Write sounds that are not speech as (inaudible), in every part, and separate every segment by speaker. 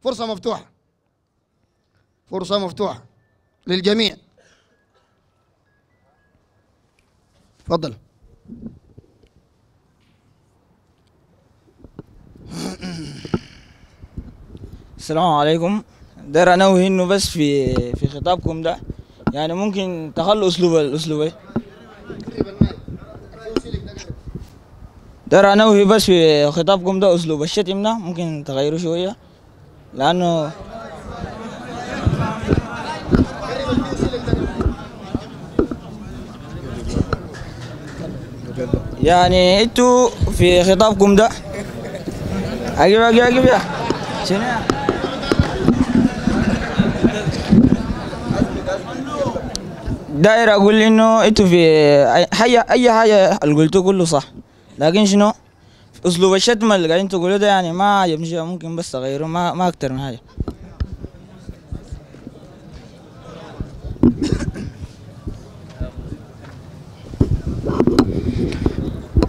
Speaker 1: فرصة مفتوحة فرصة مفتوحة للجميع تفضل
Speaker 2: السلام عليكم دار انوه انه بس في في خطابكم ده يعني ممكن تخلوا اسلوب الاسلوب إيه؟ انا انوه بس في خطابكم ده اسلوب الشتم ده ممكن تغيروا شويه لانه يعني انتوا في خطابكم ده اجيب اجيب اجيب يا شنو داير اقول انه انتوا في اي حاجه اي حاجه اللي قلتوه كله صح لكن شنو اسلوب الشتم اللي قاعدين تقولوه ده يعني ما عجبنيش ممكن بس اغيره ما ما اكتر من حاجه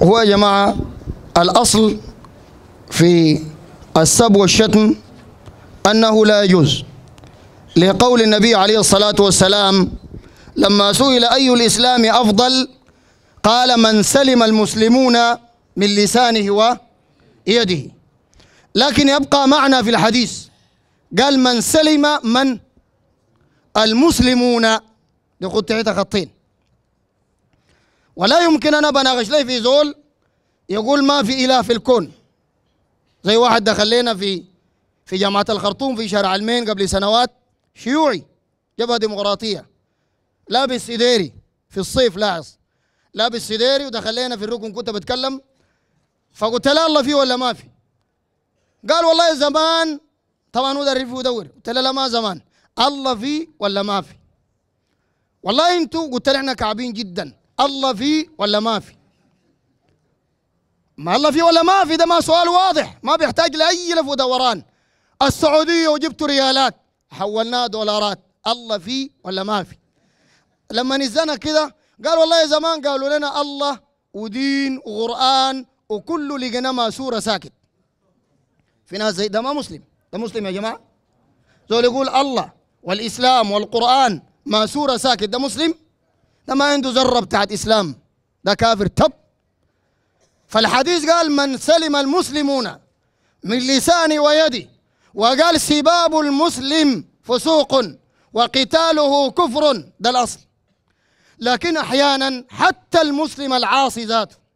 Speaker 1: هو يا جماعه الاصل في السب والشتم انه لا يجوز لقول النبي عليه الصلاه والسلام لما سئل اي الاسلام افضل قال من سلم المسلمون من لسانه ويده لكن يبقى معنا في الحديث قال من سلم من المسلمون يقول تحت خطين ولا يمكن انا بناقش لي في زول يقول ما في اله في الكون زي واحد دخل لنا في في جامعه الخرطوم في شارع المين قبل سنوات شيوعي جبهه ديمقراطيه لابس سديري في الصيف لاحظ لابس سديري ودخل لنا في الركن كنت بتكلم فقلت له الله في ولا ما في قال والله زمان طبعا هو ده ودور قلت له لا ما زمان الله في ولا ما في والله انتوا قلت له احنا كعبين جدا الله في ولا ما في ما الله في ولا ما في ده ما سؤال واضح ما بيحتاج لاي لف ودوران السعوديه وجبتوا ريالات حولناها دولارات الله في ولا ما في لما نزلنا كده قال والله زمان قالوا لنا الله ودين وقران وكله لقينا ماسوره ساكت في ناس زي ده ما مسلم ده مسلم يا جماعه زول يقول الله والاسلام والقران ماسوره ساكت ده مسلم ده ما عنده ذره بتاعت اسلام ده كافر تب فالحديث قال من سلم المسلمون من لساني ويدي وقال سباب المسلم فسوق وقتاله كفر ده الاصل لكن احيانا حتى المسلم العاصي ذاته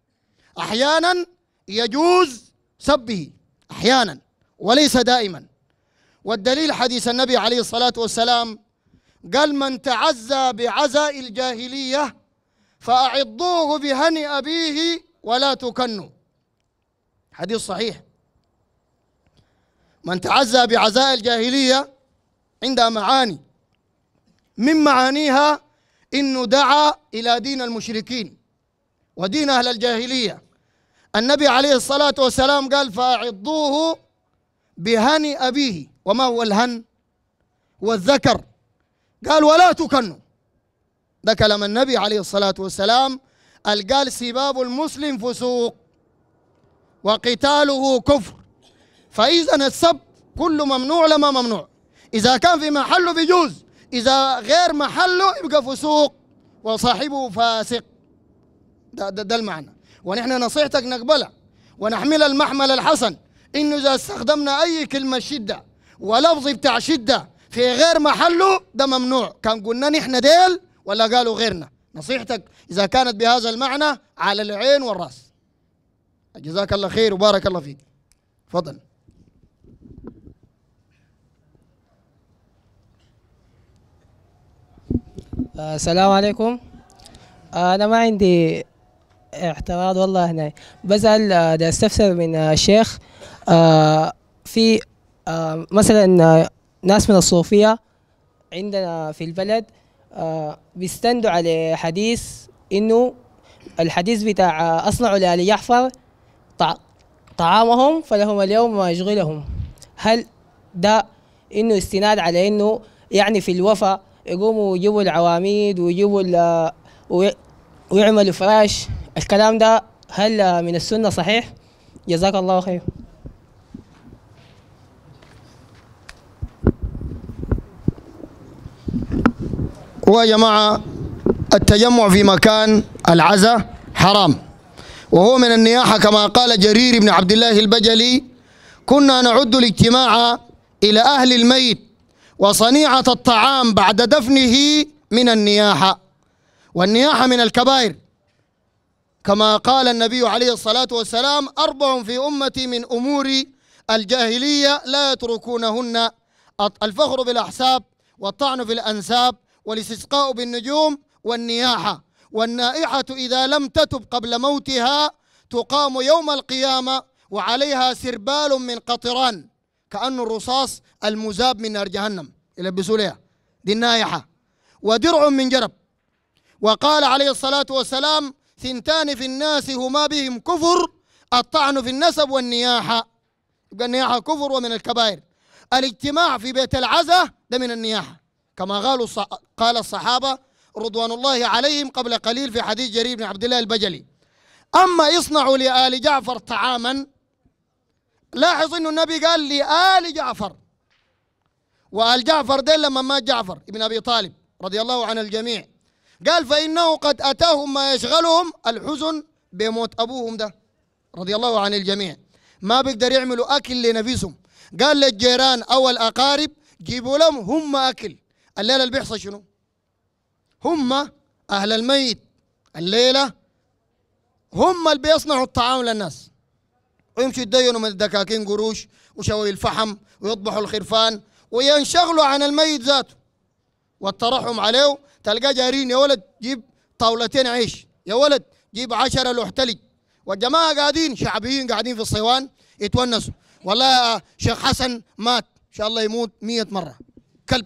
Speaker 1: احيانا يجوز سبه احيانا وليس دائما والدليل حديث النبي عليه الصلاه والسلام قال من تعزى بعزاء الجاهليه فاعضوه بهن ابيه ولا تكنوا حديث صحيح من تعزى بعزاء الجاهليه عندها معاني من معانيها انه دعا الى دين المشركين ودين أهل الجاهلية النبي عليه الصلاة والسلام قال فأعضوه بهن أبيه وما هو الهن هو الذكر قال ولا تكنوا ده كلام النبي عليه الصلاة والسلام قال, سباب المسلم فسوق وقتاله كفر فإذا السب كل ممنوع لما ممنوع إذا كان في محله بيجوز إذا غير محله يبقى فسوق وصاحبه فاسق ده, ده, ده المعنى ونحن نصيحتك نقبلها ونحملها المحمل الحسن انه اذا استخدمنا اي كلمه شده ولفظ بتاع شده في غير محله ده ممنوع كان قلنا نحن ديل ولا قالوا غيرنا نصيحتك اذا كانت بهذا المعنى على العين والراس جزاك الله خير وبارك الله فيك تفضل
Speaker 3: آه، السلام عليكم آه، انا ما عندي اعتراض والله هنا بسأل ده آه، استفسر من الشيخ آه، آه، في مثلا ناس من الصوفية عندنا في البلد بيستندوا على حديث انه الحديث بتاع اصنعوا لآل يحفر طعامهم فلهم اليوم ما يشغلهم هل ده انه استناد على انه يعني في الوفا يقوموا يجيبوا العواميد ويجيبوا ويعملوا فراش الكلام ده هل من السنة صحيح؟ جزاك الله خير
Speaker 1: ويا جماعة التجمع في مكان العزاء حرام وهو من النياحة كما قال جرير بن عبد الله البجلي كنا نعد الاجتماع إلى أهل الميت وصنيعة الطعام بعد دفنه من النياحة والنياحة من الكبائر كما قال النبي عليه الصلاة والسلام أربع في أمتي من أمور الجاهلية لا يتركونهن الفخر بالأحساب والطعن في الأنساب والاستسقاء بالنجوم والنياحة والنائحة إذا لم تتب قبل موتها تقام يوم القيامة وعليها سربال من قطران كأنه الرصاص المزاب من نار جهنم يلبسوا لها دي النائحة ودرع من جرب وقال عليه الصلاة والسلام ثنتان في الناس هما بهم كفر الطعن في النسب والنياحة يبقى النياحة كفر ومن الكبائر الاجتماع في بيت العزة ده من النياحة كما قالوا قال الصحابة رضوان الله عليهم قبل قليل في حديث جرير بن عبد الله البجلي أما يصنعوا لآل جعفر طعاما لاحظ أنه النبي قال لآل جعفر وآل جعفر ده لما مات جعفر ابن أبي طالب رضي الله عن الجميع قال فإنه قد أتاهم ما يشغلهم الحزن بموت أبوهم ده رضي الله عن الجميع ما بيقدر يعملوا أكل لنفسهم قال للجيران أو الأقارب جيبوا لهم هم أكل الليلة اللي بيحصل شنو هم أهل الميت الليلة هم اللي بيصنعوا الطعام للناس ويمشوا يدينوا من الدكاكين قروش وشوي الفحم ويطبحوا الخرفان وينشغلوا عن الميت ذاته والترحم عليه تلقى جارين يا ولد جيب طاولتين عيش يا ولد جيب عشرة لوح تلج والجماعة قاعدين شعبيين قاعدين في الصيوان يتونسوا والله شيخ حسن مات إن شاء الله يموت مية مرة كلب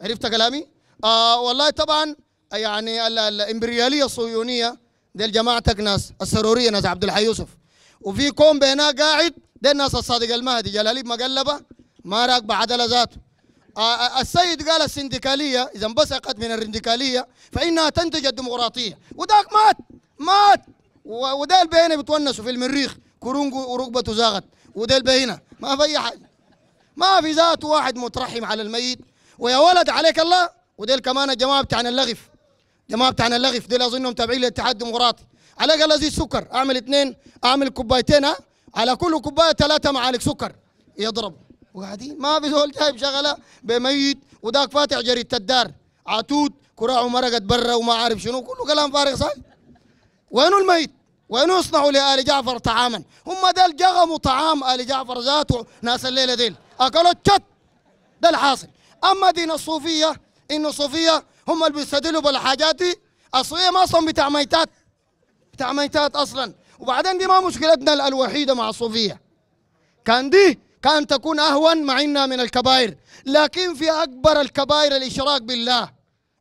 Speaker 1: عرفت كلامي؟ آه والله طبعا يعني الإمبريالية الصهيونية ديل جماعتك ناس السرورية ناس عبد الحي يوسف وفي كوم بينها قاعد دي ناس الصادق المهدي جلاليب مقلبة ما راك بعدل ذاته آه، آه، السيد قال السندكاليه اذا انبثقت من الرندكاليه فانها تنتج الديمقراطيه وذاك مات مات وده البينة بتونسوا في المريخ كرنجه وركبته زاغت وده البينة ما في اي حاجه ما في ذات واحد مترحم على الميت ويا ولد عليك الله وديل كمان الجماعه بتاعنا اللغف جماعه بتاعنا اللغف ديل اظنهم تابعين للاتحاد الديمقراطي عليك الله زي السكر اعمل اثنين اعمل كوبايتين على كل كوبايه ثلاثه معالق سكر يضربوا وقاعدين ما في زول جايب شغله بميت وذاك فاتح جريده الدار عتود كراعه مرقت برا وما عارف شنو كله كلام فارغ صح وينو الميت وينو يصنعوا لآل جعفر طعاما هم ديل جغموا طعام آل جعفر ذاته ناس الليلة ديل أكلوا الشت ده الحاصل أما دين الصوفية انه الصوفية هم اللي بيستدلوا بالحاجات دي الصوفية ما أصلا بتاع ميتات بتاع ميتات أصلا وبعدين دي ما مشكلتنا الوحيدة مع الصوفية كان دي كأن تكون أهون معنا من الكبائر لكن في أكبر الكبائر الإشراك بالله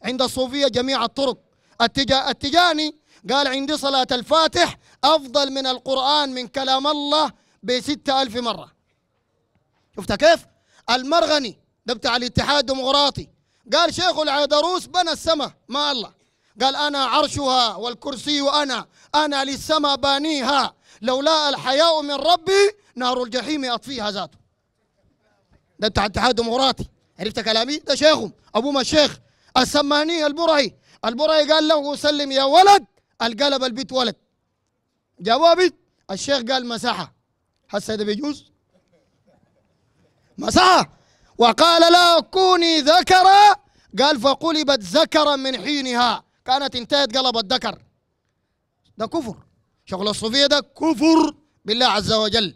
Speaker 1: عند الصوفية جميع الطرق التجاني قال عندي صلاة الفاتح أفضل من القرآن من كلام الله بستة ألف مرة شفت كيف؟ المرغني ده بتاع الاتحاد الديمقراطي قال شيخ العيدروس بنى السماء ما الله قال أنا عرشها والكرسي أنا أنا للسماء بانيها لولا الحياء من ربي نار الجحيم اطفيها ذاته ده بتاع اتحاد الديمقراطي عرفت كلامي ده شيخهم ابوه الشيخ السماني البرعي البرعي قال له سلم يا ولد القلب البيت ولد جوابي بيت الشيخ قال مساحه هسه ده بيجوز مساحه وقال لا كوني ذكرا قال فقلبت ذكرا من حينها كانت انتهت قلب الذكر ده كفر شغل الصوفيه ده كفر بالله عز وجل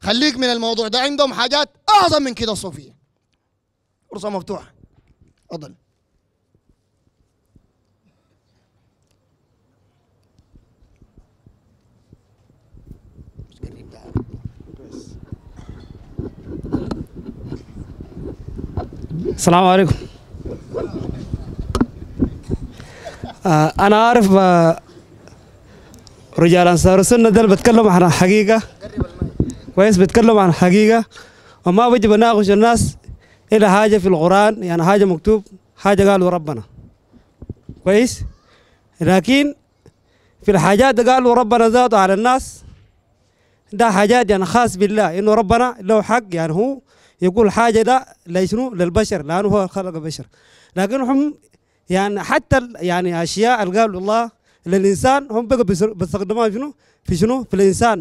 Speaker 1: خليك من الموضوع ده عندهم حاجات اعظم من كده الصوفيه فرصه مفتوحه تفضل
Speaker 2: السلام عليكم آه، انا عارف آه، رجال أنصار السنة ده بتكلم عن الحقيقة كويس بتكلم عن الحقيقة وما بجي بناقش الناس إلى حاجة في القرآن يعني حاجة مكتوب حاجة قالوا ربنا كويس لكن في الحاجات قالوا ربنا ذاته على الناس ده حاجات يعني خاص بالله إنه ربنا له حق يعني هو يقول حاجة ده لشنو للبشر لأنه هو خلق بشر لكنهم يعني حتى يعني أشياء اللي قالوا الله للإنسان هم بقى بيستخدموها شنو في شنو في الإنسان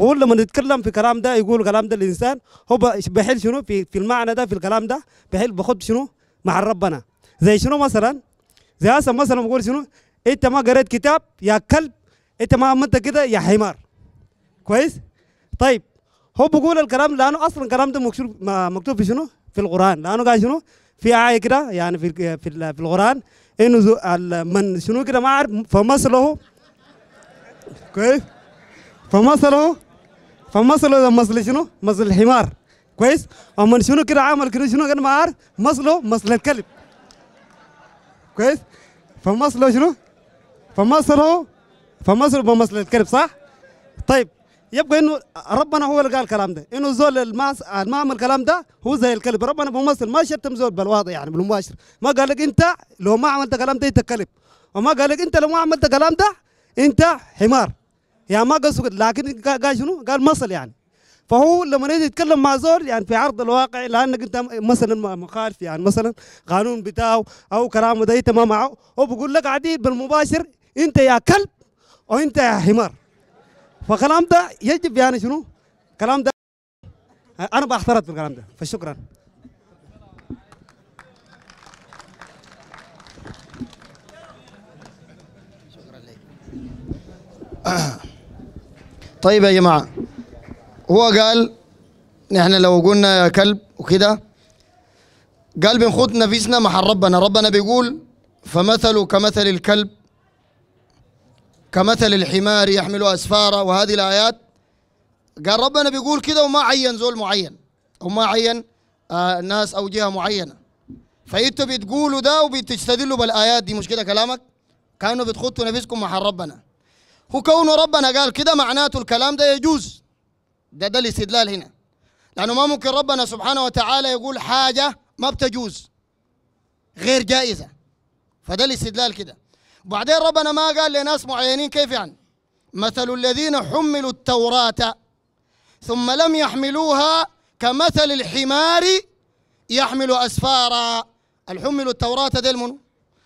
Speaker 2: هو لما نتكلم في كلام ده يقول كلام ده الإنسان هو بحل شنو في في المعنى ده في الكلام ده بحل بخد شنو مع ربنا زي شنو مثلا زي هسه مثلا بقول شنو انت ما قريت كتاب يا كلب انت ما عملت كده يا حمار كويس طيب هو بيقول الكلام لانه اصلا الكلام ده مكتوب مكتوب في شنو في القران لانه قال شنو في ايه كده يعني في في القران من شنو كده ما كويس فمثله فمثله ده مثل شنو؟ الحمار كويس ومن شنو كده عمل كده شنو كده ما مصلو مثله مثل الكلب كويس فمثله شنو؟ فمثله فمثله بمصل الكلب صح؟ طيب يبقى انه ربنا هو اللي قال الكلام ده انه زول الماس ما عمل الكلام ده هو زي الكلب ربنا بممثل ما شتم زول بالواضح يعني بالمباشر ما قال لك انت لو ما عملت الكلام ده انت كلب وما قال لك انت لو ما عملت الكلام ده انت حمار يعني ما قصد لكن قال شنو قال مصل يعني فهو لما يجي يتكلم مع زول يعني في عرض الواقع لانك انت مثلا مخالف يعني مثلا قانون بتاعه او كلامه ده انت ما معه هو بيقول لك عديد بالمباشر انت يا كلب وانت يا حمار فكلام ده يجب يعني شنو كلام ده انا في الكلام ده فشكرا
Speaker 1: (clears throat) طيب يا جماعه هو قال نحن لو قلنا يا كلب وكده قال بنخوض نفسنا محل ربنا ربنا بيقول فمثله كمثل الكلب كمثل الحمار يحمل أسفارا وهذه الآيات قال ربنا بيقول كده وما عين زول معين وما عين آه ناس أو جهة معينة فأنتوا بتقولوا ده وبتستدلوا بالآيات دي مش كده كلامك كانوا بتخطوا نفسكم مع ربنا هو كون ربنا قال كده معناته الكلام ده يجوز ده ده الاستدلال هنا لأنه ما ممكن ربنا سبحانه وتعالى يقول حاجة ما بتجوز غير جائزة فده الاستدلال كده وبعدين ربنا ما قال لناس معينين كيف يعني مثل الذين حملوا التوراة ثم لم يحملوها كمثل الحمار يحمل أسفارا الحمل التوراة ديل منو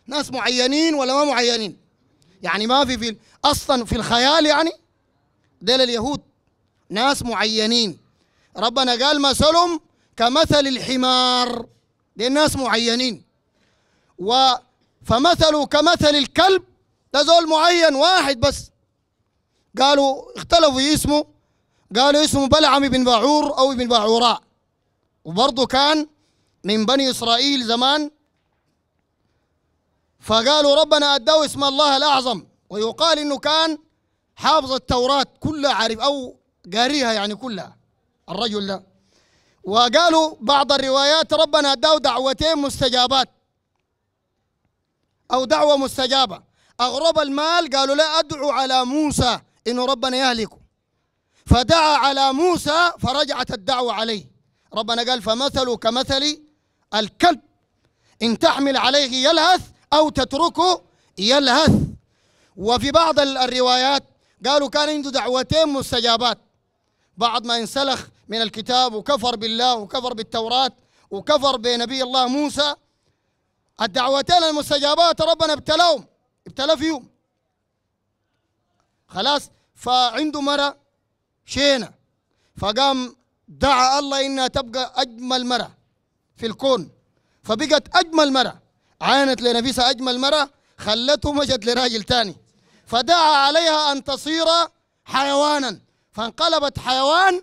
Speaker 1: ناس معينين ولا ما معينين يعني ما في في أصلا في الخيال يعني ديل اليهود ناس معينين ربنا قال مثلهم كمثل الحمار دي ناس معينين و فمثله كمثل الكلب ده زول معين واحد بس قالوا اختلفوا اسمه قالوا اسمه بلعم بن باعور أو ابن باعوراء وبرضه كان من بني إسرائيل زمان فقالوا ربنا اداه اسم الله الأعظم ويقال إنه كان حافظ التوراة كلها عارف أو قاريها يعني كلها الرجل ده وقالوا بعض الروايات ربنا أداه دعوتين مستجابات أو دعوة مستجابة أغرب المال قالوا لا أدعو على موسى إنه ربنا يهلكه فدعا على موسى فرجعت الدعوة عليه ربنا قال فمثله كمثل الكلب إن تحمل عليه يلهث أو تتركه يلهث وفي بعض الروايات قالوا كان عنده دعوتين مستجابات بعد ما انسلخ من الكتاب وكفر بالله وكفر بالتوراة وكفر بنبي الله موسى الدعوتين المستجابات ربنا ابتلاهم ابتلى فيهم خلاص فعنده مرة شينة فقام دعا الله إنها تبقى أجمل مرة في الكون فبقت أجمل مرة عانت لنفسها أجمل مرة خلته مشت لراجل تاني فدعا عليها أن تصير حيوانا فانقلبت حيوان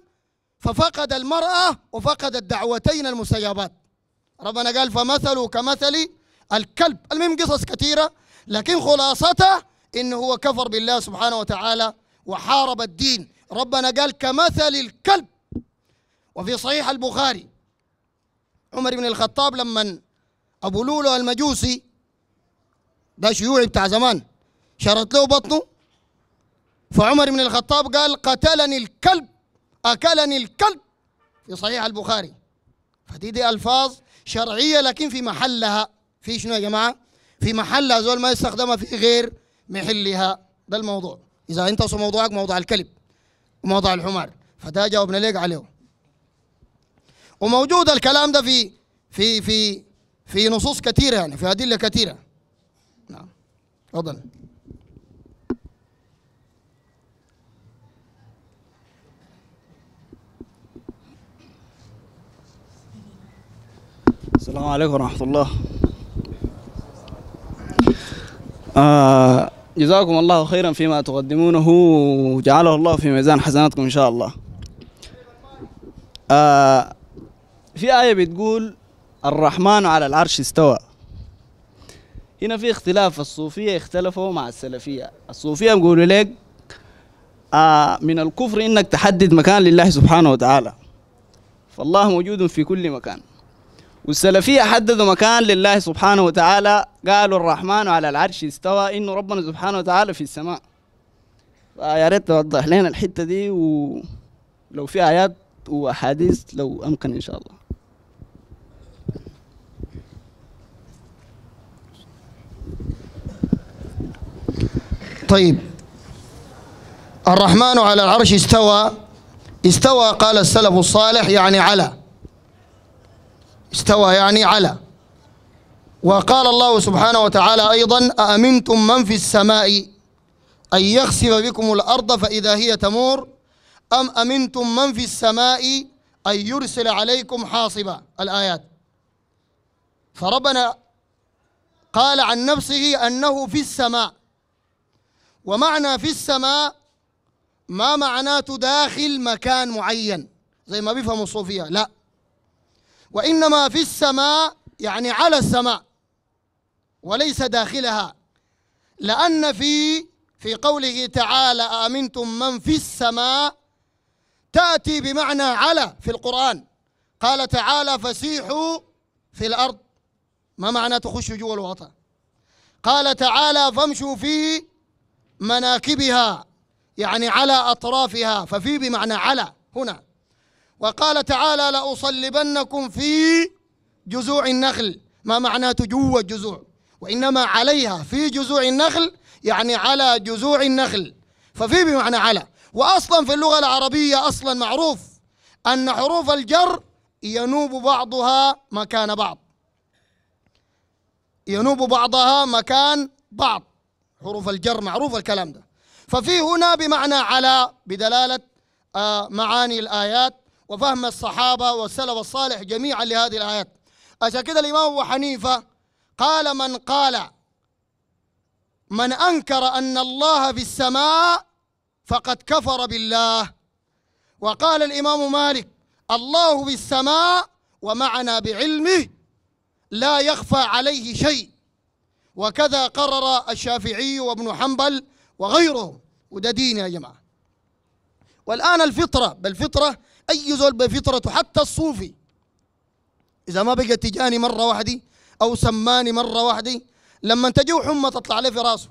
Speaker 1: ففقد المرأة وفقد الدعوتين المستجابات ربنا قال فمثله كمثلي الكلب المهم قصص كثيرة لكن خلاصته إنه هو كفر بالله سبحانه وتعالى وحارب الدين ربنا قال كمثل الكلب وفي صحيح البخاري عمر بن الخطاب لما أبو لولو المجوسي ده شيوعي بتاع زمان شرط له بطنه فعمر بن الخطاب قال قتلني الكلب أكلني الكلب في صحيح البخاري فدي دي ألفاظ شرعية لكن في محلها في شنو يا جماعه في محلها زول ما يستخدمها في غير محلها ده الموضوع اذا انت موضوعك موضوع الكلب وموضوع الحمار فده جاوبنا لك عليه وموجود الكلام ده في في في في نصوص كثيره يعني في ادله كثيره نعم تفضل
Speaker 2: السلام عليكم ورحمه الله آه جزاكم الله خيرا فيما تقدمونه وجعله الله في ميزان حسناتكم إن شاء الله آه في آية بتقول الرحمن على العرش استوى هنا في اختلاف الصوفية اختلفوا مع السلفية الصوفية بيقولوا لك آه من الكفر انك تحدد مكان لله سبحانه وتعالى فالله موجود في كل مكان والسلفية حددوا مكان لله سبحانه وتعالى قالوا الرحمن على العرش استوى إنه ربنا سبحانه وتعالى في السماء يا ريت توضح لنا الحتة دي ولو في آيات وأحاديث لو أمكن إن شاء الله
Speaker 1: طيب الرحمن على العرش استوى استوى قال السلف الصالح يعني على استوى يعني على وقال الله سبحانه وتعالى أيضا أأمنتم من في السماء أن يخسف بكم الأرض فإذا هي تمور أم أمنتم من في السماء أن يرسل عليكم حاصبا الآيات فربنا قال عن نفسه أنه في السماء ومعنى في السماء ما معناته داخل مكان معين زي ما بيفهموا الصوفية لا وإنما في السماء يعني على السماء وليس داخلها لأن في في قوله تعالى أمنتم من في السماء تأتي بمعنى على في القرآن قال تعالى فسيحوا في الأرض ما معنى تخشوا جوا الوطن قال تعالى فامشوا في مناكبها يعني على أطرافها ففي بمعنى على هنا وقال تعالى لأصلبنكم في جزوع النخل ما معناته جوا الجزوع وإنما عليها في جزوع النخل يعني على جزوع النخل ففي بمعنى على وأصلا في اللغة العربية أصلا معروف أن حروف الجر ينوب بعضها مكان بعض ينوب بعضها مكان بعض حروف الجر معروف الكلام ده ففي هنا بمعنى على بدلالة آه، معاني الآيات وفهم الصحابة والسلف الصالح جميعا لهذه الآيات عشان كده الإمام أبو حنيفة قال من قال من أنكر أن الله في السماء فقد كفر بالله وقال الإمام مالك الله في السماء ومعنا بعلمه لا يخفى عليه شيء وكذا قرر الشافعي وابن حنبل وغيرهم وده دين يا جماعة والآن الفطرة بالفطرة اي زول بفطرته حتى الصوفي اذا ما بقى تجاني مره واحده او سماني مره واحده لما تجو حمى تطلع عليه في راسه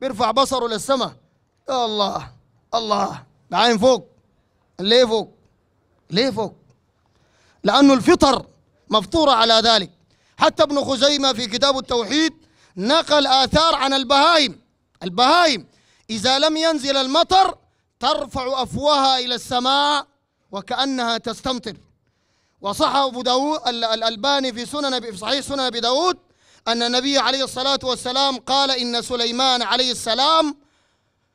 Speaker 1: بيرفع بصره للسماء يا الله الله العين فوق ليه فوق ليه فوق لانه الفطر مفطوره على ذلك حتى ابن خزيمه في كتاب التوحيد نقل اثار عن البهائم البهائم اذا لم ينزل المطر ترفع افواهها الى السماء وكأنها تستمطر وصح أبو داود الألباني في سنن في صحيح سنن أبي داود أن النبي عليه الصلاة والسلام قال إن سليمان عليه السلام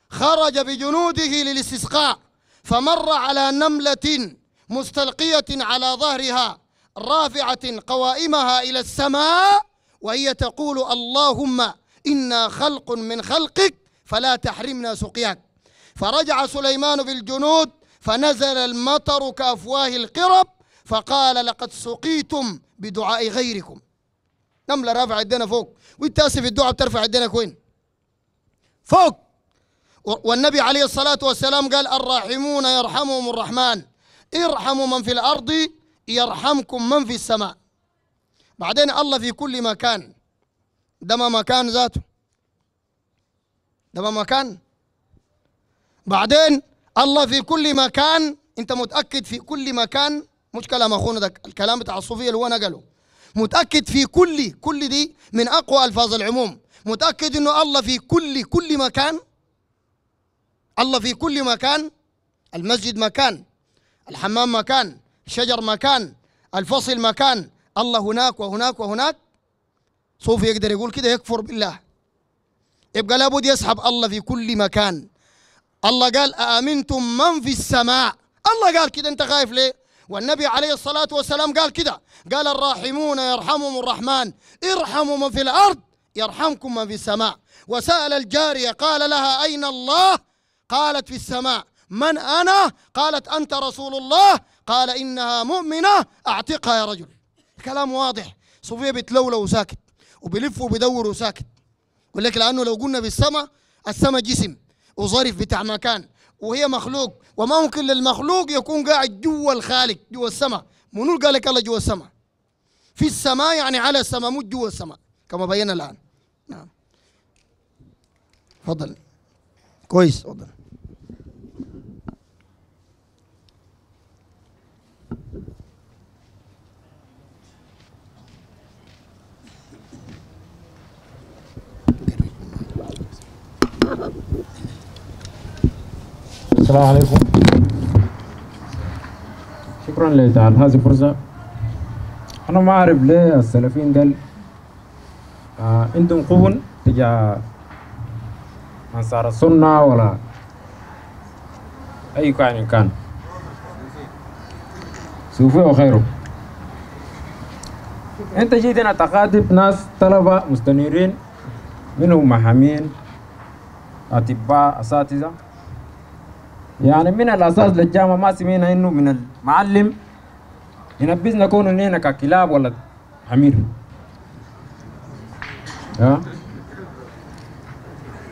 Speaker 1: خرج بجنوده للاستسقاء فمر على نملة مستلقية على ظهرها رافعة قوائمها إلى السماء وهي تقول اللهم إنا خلق من خلقك فلا تحرمنا سقياك فرجع سليمان بالجنود فنزل المطر كأفواه القرب فقال لقد سقيتم بدعاء غيركم نملة رافعة يدينا فوق وانت اسف الدعاء بترفع يدينك وين فوق والنبي عليه الصلاة والسلام قال الراحمون يرحمهم الرحمن ارحموا من في الأرض يرحمكم من في السماء بعدين الله في كل مكان ده ما مكان ذاته ده ما مكان بعدين الله في كل مكان انت متاكد في كل مكان مش كلام اخونا ده الكلام بتاع الصوفيه اللي هو نقله متاكد في كل كل دي من اقوى الفاظ العموم متاكد انه الله في كل كل مكان الله في كل مكان المسجد مكان الحمام مكان الشجر مكان الفصل مكان الله هناك وهناك وهناك صوفي يقدر يقول كده يكفر بالله يبقى لابد يسحب الله في كل مكان الله قال أأمنتم من في السماء الله قال كده أنت خايف ليه والنبي عليه الصلاة والسلام قال كده قال الراحمون يرحمهم الرحمن ارحموا من في الأرض يرحمكم من في السماء وسأل الجارية قال لها أين الله قالت في السماء من أنا قالت أنت رسول الله قال إنها مؤمنة أعتقها يا رجل كلام واضح صوفيا بتلولو وساكت وبلف وبيدور وساكت يقول لك لأنه لو قلنا بالسماء السماء جسم وظرف بتاع مكان وهي مخلوق وما ممكن للمخلوق يكون قاعد جوا الخالق جوا السماء منو قال لك الله جوا السماء في السماء يعني على السماء مو جوا السماء كما بينا الان نعم تفضل كويس تفضل Thank you. السلام
Speaker 3: عليكم شكرا لتعال هذه فرصة أنا ما أعرف ليه السلفيين قال آه عندهم قوة تجاه أنصار السنة ولا أي كائن كان سوفي وخيره أنت جيت هنا تخاطب ناس طلبة مستنيرين منهم محامين أطباء أساتذة يعني من الأساس للجامعة ما سمينا إنه من المعلم ينبذنا كونه نحن ككلاب ولا حمير ها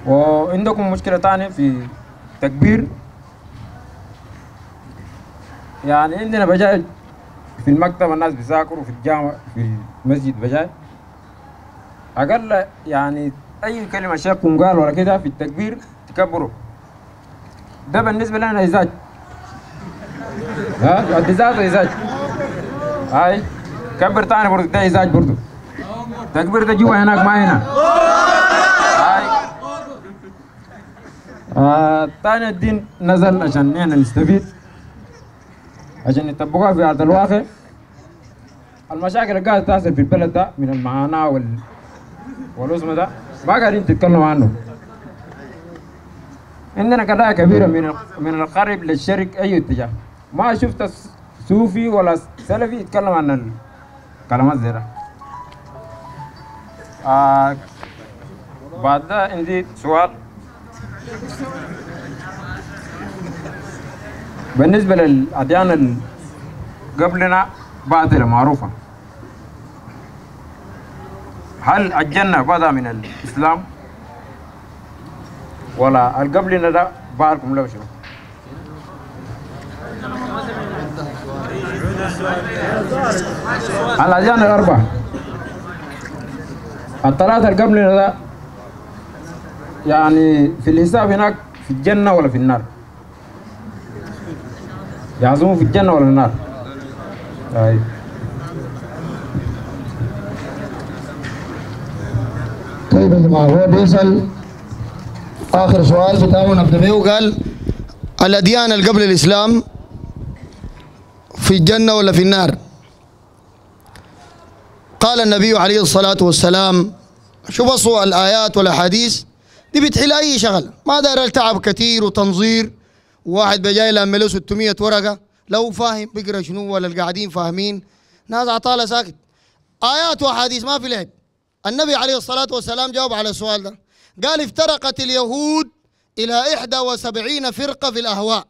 Speaker 3: وعندكم مشكلة ثانيه في تكبير يعني عندنا بجاي في المكتب الناس بيذاكروا في الجامعة في المسجد بجاي أقل يعني أي كلمة شاكم قال ولا كده في التكبير تكبروا ده بالنسبه لنا ازاج
Speaker 1: ها دي ذاته ازاج
Speaker 3: هاي كبر ثاني برضه ده ازاج برضه تكبر ده جوا هناك ما هنا هاي ثاني آه الدين نزل عشان نحن نستفيد عشان نطبقها في هذا الواقع المشاكل اللي قاعده تحصل في البلد ده من المعاناه وال والوزمه ده ما قاعدين تتكلموا عنه عندنا قضايا كبيرة من من القريب للشرق أي اتجاه ما شفت صوفي ولا سلفي يتكلم عن الكلمات زي آه بعد ده عندي سؤال بالنسبة للأديان قبلنا باطلة معروفة هل الجنة بدأ من الإسلام؟ ولا القبل ندى بعرفكم لو شنو جانب الأربعة الثلاثة القبل قبلنا يعني في الحساب هناك في الجنة ولا في النار يعزمون في الجنة ولا النار طيب
Speaker 1: طيب يا جماعة هو بيسأل اخر سؤال بتاعنا نبدا به وقال الاديان اللي قبل الاسلام في الجنه ولا في النار قال النبي عليه الصلاه والسلام شوف بصوا الايات والاحاديث دي بتحل اي شغل ما داير التعب كثير وتنظير واحد بجاي لما له 600 ورقه لو فاهم بيقرا شنو ولا القاعدين فاهمين ناس عطاله ساكت ايات واحاديث ما في لعب النبي عليه الصلاه والسلام جاوب على السؤال ده قال افترقت اليهود إلى إحدى وسبعين فرقة في الأهواء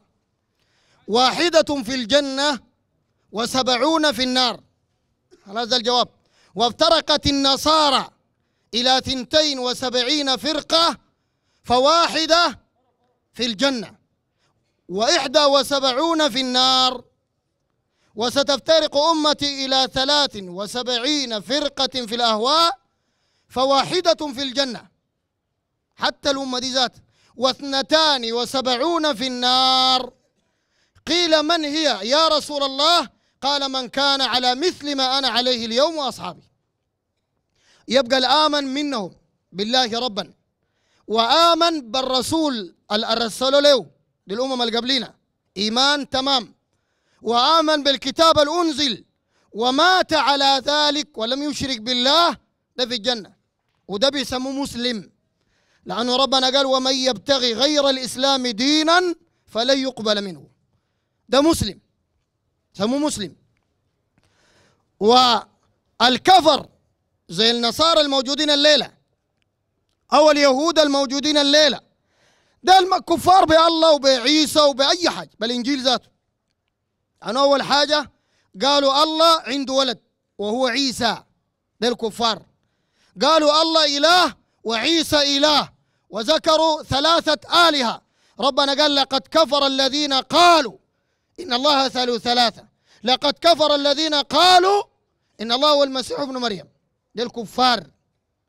Speaker 1: واحدة في الجنة وسبعون في النار هذا الجواب وافترقت النصارى إلى ثنتين وسبعين فرقة فواحدة في الجنة وإحدى وسبعون في النار وستفترق أمتي إلى ثلاث وسبعين فرقة في الأهواء فواحدة في الجنة حتى الأمة دي ذات واثنتان وسبعون في النار قيل من هي يا رسول الله قال من كان على مثل ما أنا عليه اليوم وأصحابي يبقى الآمن منهم بالله ربا وآمن بالرسول الرسول له للأمم اللي إيمان تمام وآمن بالكتاب الأنزل ومات على ذلك ولم يشرك بالله ده في الجنة وده بيسموه مسلم لأنه ربنا قال ومن يبتغي غير الإسلام دينا فلن يقبل منه ده مسلم سموه مسلم والكفر زي النصارى الموجودين الليلة أو اليهود الموجودين الليلة ده الكفار بالله وبعيسى وبأي حاجة بالإنجيل ذاته أنا يعني أول حاجة قالوا الله عنده ولد وهو عيسى ده الكفار قالوا الله إله وعيسى إله وذكروا ثلاثة آلهة ربنا قال لقد كفر الذين قالوا إن الله ثالث ثلاثة لقد كفر الذين قالوا إن الله هو المسيح ابن مريم دي الكفار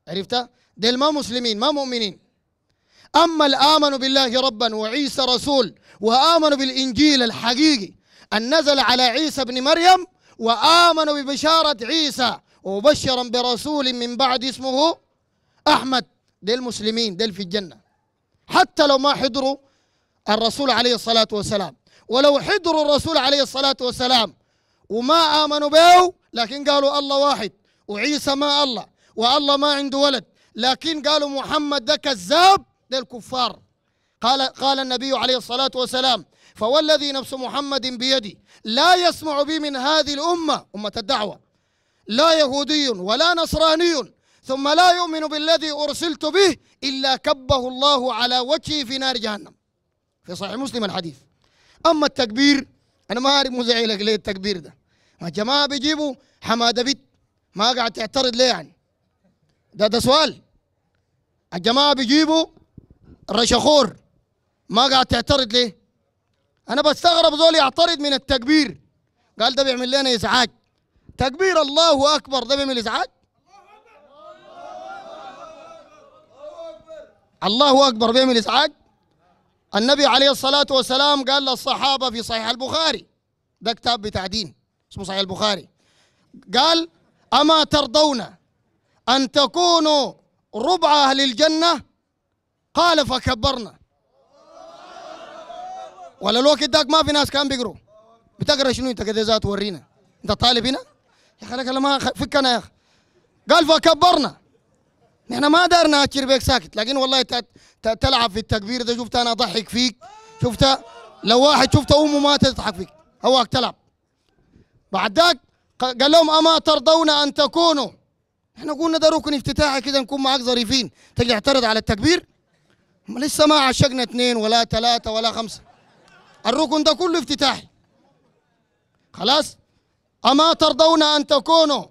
Speaker 1: عرفتها دي ما مسلمين ما مؤمنين أما الآمن بالله ربا وعيسى رسول وآمنوا بالإنجيل الحقيقي أن نزل على عيسى ابن مريم وآمنوا ببشارة عيسى ومبشرا برسول من بعد اسمه احمد دي المسلمين دي في الجنه حتى لو ما حضروا الرسول عليه الصلاه والسلام ولو حضروا الرسول عليه الصلاه والسلام وما امنوا به لكن قالوا الله واحد وعيسى ما الله والله ما عنده ولد لكن قالوا محمد ده كذاب ده الكفار قال قال النبي عليه الصلاه والسلام فوالذي نفس محمد بيدي لا يسمع بي من هذه الامه امه الدعوه لا يهودي ولا نصراني ثم لا يؤمن بالذي أرسلت به إلا كبه الله على وجهه في نار جهنم في صحيح مسلم الحديث أما التكبير أنا ما أعرف مزعلك ليه التكبير ده ما جماعة بيجيبوا حمادة بيت ما قاعد تعترض ليه يعني ده ده سؤال الجماعة بيجيبوا رشخور ما قاعد تعترض ليه أنا بستغرب زول يعترض من التكبير قال ده بيعمل لنا إزعاج تكبير الله أكبر ده بيعمل إزعاج الله أكبر بيعمل إزعاج النبي عليه الصلاة والسلام قال للصحابة في صحيح البخاري ده كتاب بتاع دين اسمه صحيح البخاري قال أما ترضون أن تكونوا ربع أهل الجنة قال فكبرنا ولا الوقت داك ما في ناس كان بيقروا بتقرا شنو انت كده إيه ذات ورينا انت طالب هنا يا اخي انا ما فكنا يا اخي قال فكبرنا احنا ما دارنا اتشير بيك ساكت لكن والله تلعب في التكبير ده شفت انا اضحك فيك شفت لو واحد شفت امه ما تضحك فيك هواك تلعب بعد ذاك قال لهم اما ترضون ان تكونوا احنا قلنا ده ركن افتتاحي كده نكون معاك ظريفين تجي تعترض على التكبير لسه ما عشقنا اثنين ولا ثلاثه ولا خمسه الركن ده كله افتتاحي خلاص اما ترضون ان تكونوا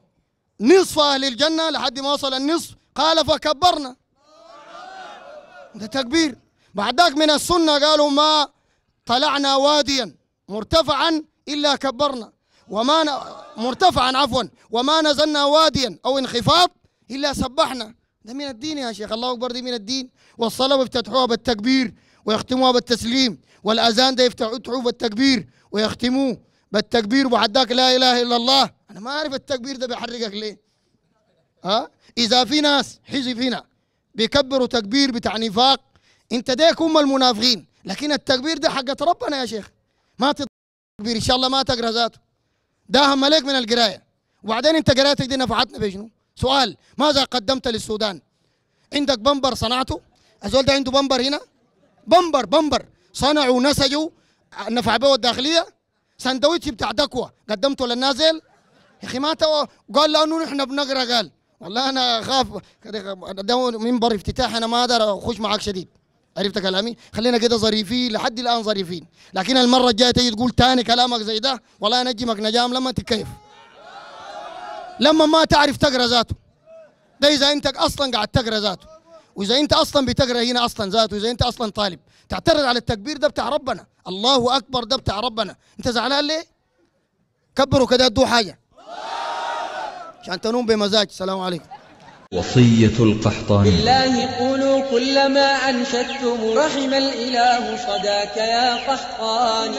Speaker 1: نصف اهل الجنه لحد ما وصل النصف قال فكبرنا ده تكبير بعدك من السنة قالوا ما طلعنا واديا مرتفعا إلا كبرنا وما ن... مرتفعا عفوا وما نزلنا واديا أو انخفاض إلا سبحنا ده من الدين يا شيخ الله أكبر دي من الدين والصلاة بيفتتحوها بالتكبير ويختموها بالتسليم والأذان ده يفتتحوه بالتكبير ويختموه بالتكبير وبعد ذاك لا إله إلا الله أنا ما أعرف التكبير ده بيحرقك ليه ها اذا في ناس حزب فينا بيكبروا تكبير بتاع نفاق انت ديك هم المنافقين لكن التكبير ده حقت ربنا يا شيخ ما تكبير ان شاء الله ما تقرا ذاته ده هم عليك من القرايه وبعدين انت قرايتك دي نفعتنا بشنو؟ سؤال ماذا قدمت للسودان؟ عندك بمبر صنعته؟ الزول ده عنده بمبر هنا؟ بمبر بمبر صنعوا نسجوا نفع به الداخليه سندويتش بتاع دكوه قدمته للنازل يا اخي ما قال لانه نحن بنقرا قال والله انا اخاف ده منبر افتتاح انا ما اقدر اخش معاك شديد عرفت كلامي؟ خلينا كده ظريفين لحد الان ظريفين، لكن المره الجايه تيجي تقول تاني كلامك زي ده والله انجمك نجام لما تتكيف. لما ما تعرف تقرا ذاته. ده اذا انت اصلا قاعد تقرا ذاته. واذا انت اصلا بتقرا هنا اصلا ذاته، واذا انت اصلا طالب، تعترض على التكبير ده بتاع ربنا، الله اكبر ده بتاع ربنا، انت زعلان ليه؟ كبروا كده ادوا حاجه. عشان تنوم بمزاج السلام عليكم
Speaker 3: وصية القحطان بالله
Speaker 1: قولوا كلما أنشدتم رحم الإله صداك يا قحطان